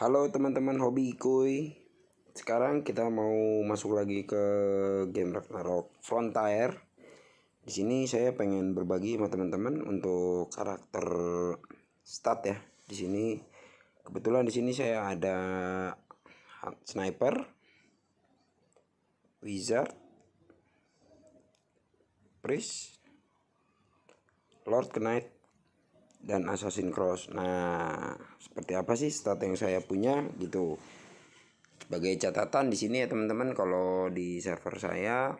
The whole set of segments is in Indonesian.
Halo teman-teman hobi kuy. Sekarang kita mau masuk lagi ke game Ragnarok Frontier. Di sini saya pengen berbagi sama teman-teman untuk karakter stat ya. Di sini kebetulan di sini saya ada sniper, wizard, priest, lord knight, dan assassin Cross. Nah, seperti apa sih stat yang saya punya gitu. Sebagai catatan di sini ya teman-teman kalau di server saya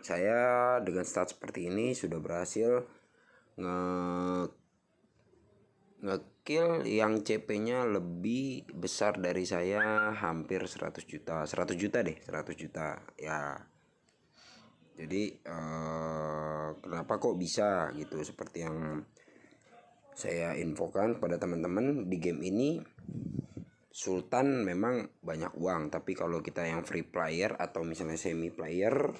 saya dengan stat seperti ini sudah berhasil nge ngekill yang CP-nya lebih besar dari saya hampir 100 juta. 100 juta deh, 100 juta. Ya, jadi eh, kenapa kok bisa gitu seperti yang saya infokan kepada teman-teman di game ini Sultan memang banyak uang tapi kalau kita yang free player atau misalnya semi player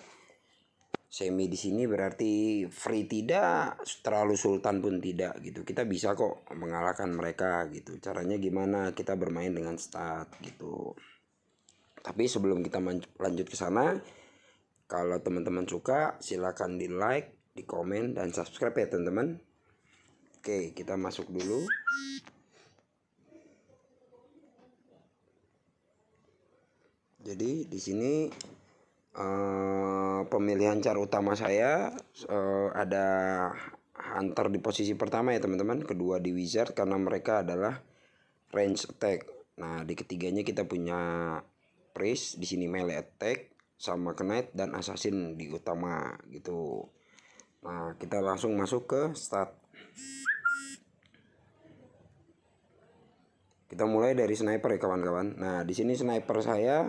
semi di sini berarti free tidak terlalu sultan pun tidak gitu kita bisa kok mengalahkan mereka gitu caranya gimana kita bermain dengan stat gitu tapi sebelum kita lanjut ke sana kalau teman-teman suka silahkan di like di komen dan subscribe ya teman-teman Oke, kita masuk dulu. Jadi di sini eh, pemilihan cara utama saya eh, ada hunter di posisi pertama ya teman-teman, kedua di wizard karena mereka adalah range attack. Nah, di ketiganya kita punya priest di sini melee attack sama knight dan assassin di utama gitu. Nah, kita langsung masuk ke stat kita mulai dari sniper ya kawan-kawan. Nah, di sini sniper saya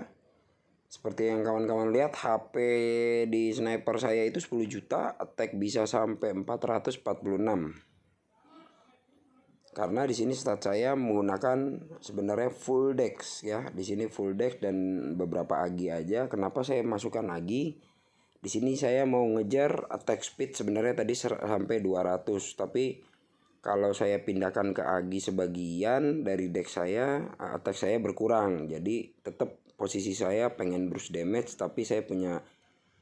seperti yang kawan-kawan lihat HP di sniper saya itu 10 juta, attack bisa sampai 446. Karena di sini stat saya menggunakan sebenarnya full dex ya. Di sini full dex dan beberapa agi aja. Kenapa saya masukkan agi? di sini saya mau ngejar attack speed sebenarnya tadi sampai 200 tapi kalau saya pindahkan ke Agi sebagian dari deck saya attack saya berkurang jadi tetap posisi saya pengen burst damage tapi saya punya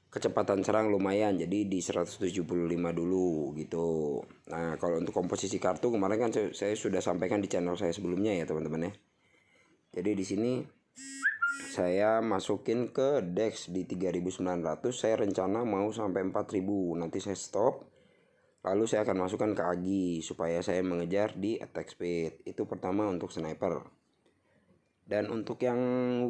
kecepatan serang lumayan jadi di 175 dulu gitu nah kalau untuk komposisi kartu kemarin kan saya, saya sudah sampaikan di channel saya sebelumnya ya teman-teman ya jadi di sini saya masukin ke DEX di 3900 saya rencana mau sampai 4000 nanti saya stop lalu saya akan masukkan ke agi supaya saya mengejar di attack speed itu pertama untuk sniper dan untuk yang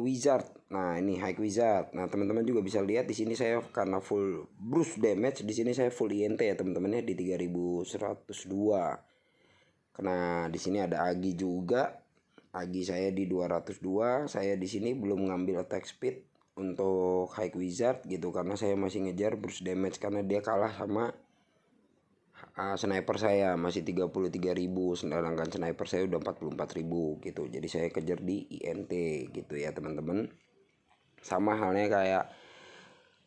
wizard nah ini high wizard nah teman-teman juga bisa lihat di sini saya karena full bruce damage di sini saya full INT ya teman teman ya di 3102 karena di sini ada agi juga Agi saya di 202 saya di sini belum ngambil attack speed untuk high wizard gitu karena saya masih ngejar burst damage karena dia kalah sama uh, sniper saya masih 33.000 sedangkan sniper saya udah 44.000 gitu jadi saya kejar di INT gitu ya teman-teman sama halnya kayak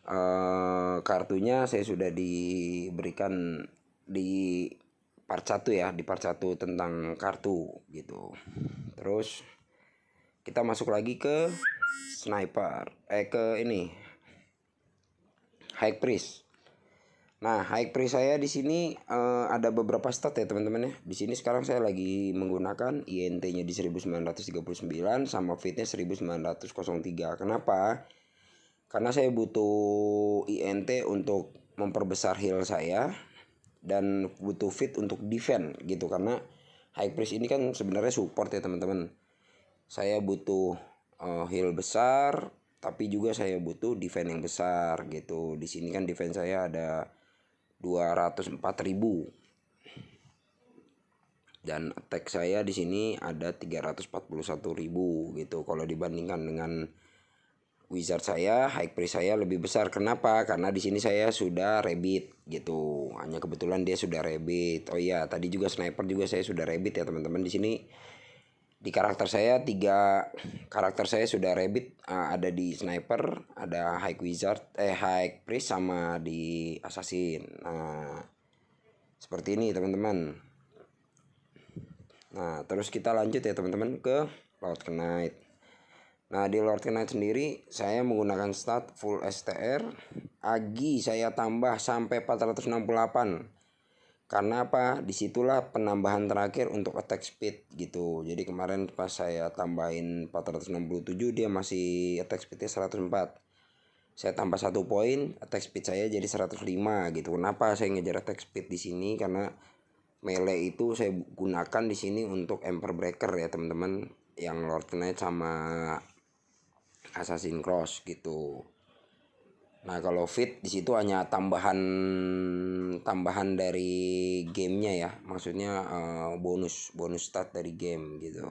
uh, kartunya saya sudah diberikan di part 1 ya di part 1 tentang kartu gitu terus kita masuk lagi ke sniper eh ke ini high priest nah high priest saya di sini uh, ada beberapa stat ya teman-teman ya di sini sekarang saya lagi menggunakan INT nya di 1939 sama fitnya 1903 kenapa karena saya butuh INT untuk memperbesar heal saya dan butuh fit untuk defend gitu karena high press ini kan sebenarnya support ya teman-teman saya butuh uh, eh, heal besar tapi juga saya butuh defend yang besar gitu di sini kan defense saya ada 204.000 dan attack saya di sini ada 341.000 gitu kalau dibandingkan dengan wizard saya, high priest saya lebih besar. Kenapa? Karena di sini saya sudah rabbit gitu. Hanya kebetulan dia sudah rabbit. Oh iya, tadi juga sniper juga saya sudah rabbit ya teman-teman di sini. Di karakter saya tiga karakter saya sudah rabbit uh, ada di sniper, ada high wizard, eh high priest sama di assassin. Nah, seperti ini teman-teman. Nah, terus kita lanjut ya teman-teman ke Lord Knight. Nah di Lord Knight sendiri saya menggunakan stat full STR Agi saya tambah sampai 468 karena apa disitulah penambahan terakhir untuk attack speed gitu jadi kemarin pas saya tambahin 467 dia masih attack speednya 104 saya tambah satu poin attack speed saya jadi 105 gitu kenapa saya ngejar attack speed di sini karena melee itu saya gunakan di sini untuk emperor breaker ya teman-teman yang Lord Knight sama Assassin Cross gitu. Nah kalau fit di situ hanya tambahan tambahan dari gamenya ya, maksudnya uh, bonus bonus stat dari game gitu.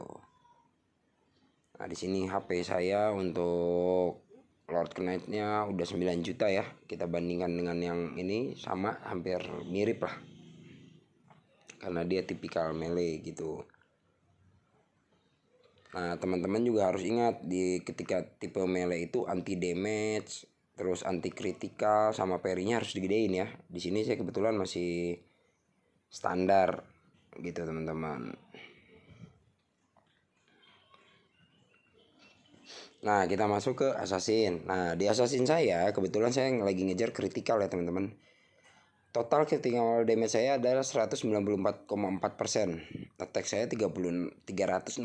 Nah di sini HP saya untuk Lord Knightnya udah 9 juta ya, kita bandingkan dengan yang ini sama hampir mirip lah, karena dia tipikal melee gitu. Nah, teman-teman juga harus ingat di ketika tipe melee itu anti damage, terus anti kritikal sama perinya harus digedein ya. Di sini saya kebetulan masih standar gitu, teman-teman. Nah, kita masuk ke assassin. Nah, di assassin saya kebetulan saya lagi ngejar kritikal ya, teman-teman. Total critical damage saya adalah 194,4 persen. Attack saya 30 364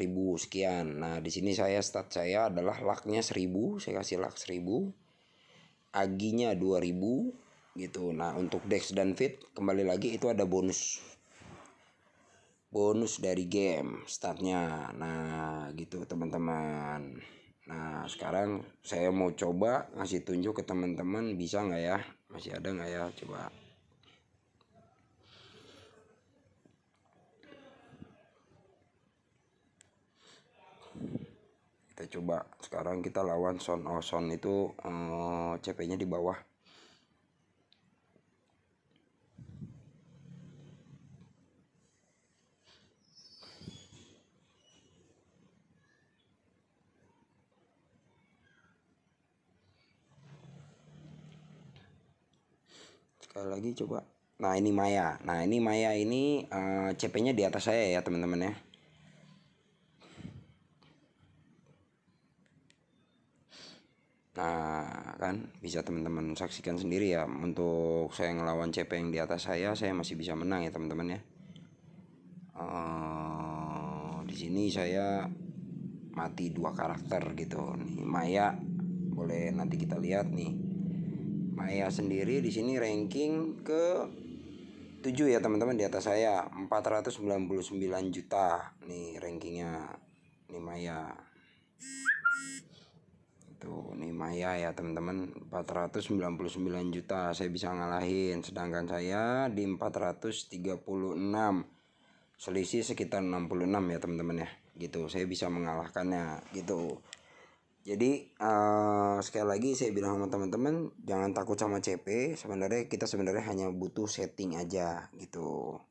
ribu sekian. Nah di sini saya stat saya adalah laknya 1000, saya kasih lak 1000, aginya 2000 gitu. Nah untuk dex dan fit kembali lagi itu ada bonus bonus dari game statnya. Nah gitu teman-teman. Nah sekarang saya mau coba ngasih tunjuk ke teman-teman bisa nggak ya masih ada nggak ya coba kita coba sekarang kita lawan son oh son itu eh, CP nya di bawah sekali lagi coba nah ini Maya nah ini Maya ini uh, eh, CP nya di atas saya ya teman-teman ya Nah, kan bisa teman-teman saksikan sendiri ya untuk saya ngelawan CP yang di atas saya, saya masih bisa menang ya teman-teman ya. Uh, di sini saya mati dua karakter gitu nih Maya boleh nanti kita lihat nih Maya sendiri di sini ranking ke 7 ya teman-teman di atas saya 499 juta nih rankingnya nih Maya tuh nih Maya ya teman-teman 499 juta saya bisa ngalahin sedangkan saya di 436 selisih sekitar 66 ya teman-teman ya gitu saya bisa mengalahkannya gitu jadi uh, sekali lagi saya bilang sama teman-teman jangan takut sama CP sebenarnya kita sebenarnya hanya butuh setting aja gitu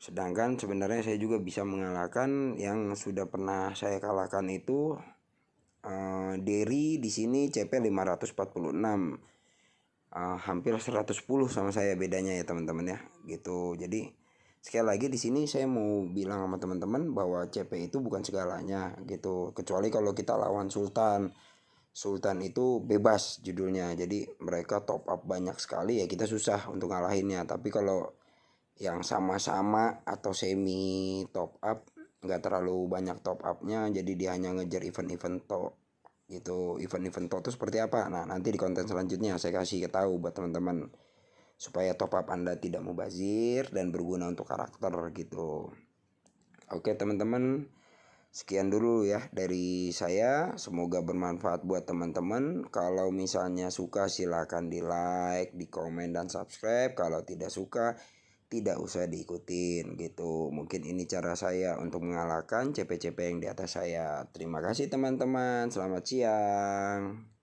sedangkan sebenarnya saya juga bisa mengalahkan yang sudah pernah saya kalahkan itu uh, Derry di sini CP 546 uh, hampir 110 sama saya bedanya ya teman-teman ya gitu jadi sekali lagi di sini saya mau bilang sama teman-teman bahwa CP itu bukan segalanya gitu kecuali kalau kita lawan Sultan Sultan itu bebas judulnya jadi mereka top up banyak sekali ya kita susah untuk ngalahinnya tapi kalau yang sama-sama atau semi top up nggak terlalu banyak top upnya jadi dia hanya ngejar event-event top gitu event-event top itu seperti apa nah nanti di konten selanjutnya saya kasih tahu buat teman-teman supaya top up Anda tidak mubazir dan berguna untuk karakter gitu. Oke, teman-teman, sekian dulu ya dari saya. Semoga bermanfaat buat teman-teman. Kalau misalnya suka silakan di-like, di-komen dan subscribe. Kalau tidak suka tidak usah diikutin gitu. Mungkin ini cara saya untuk mengalahkan CP-CP yang di atas saya. Terima kasih teman-teman. Selamat siang.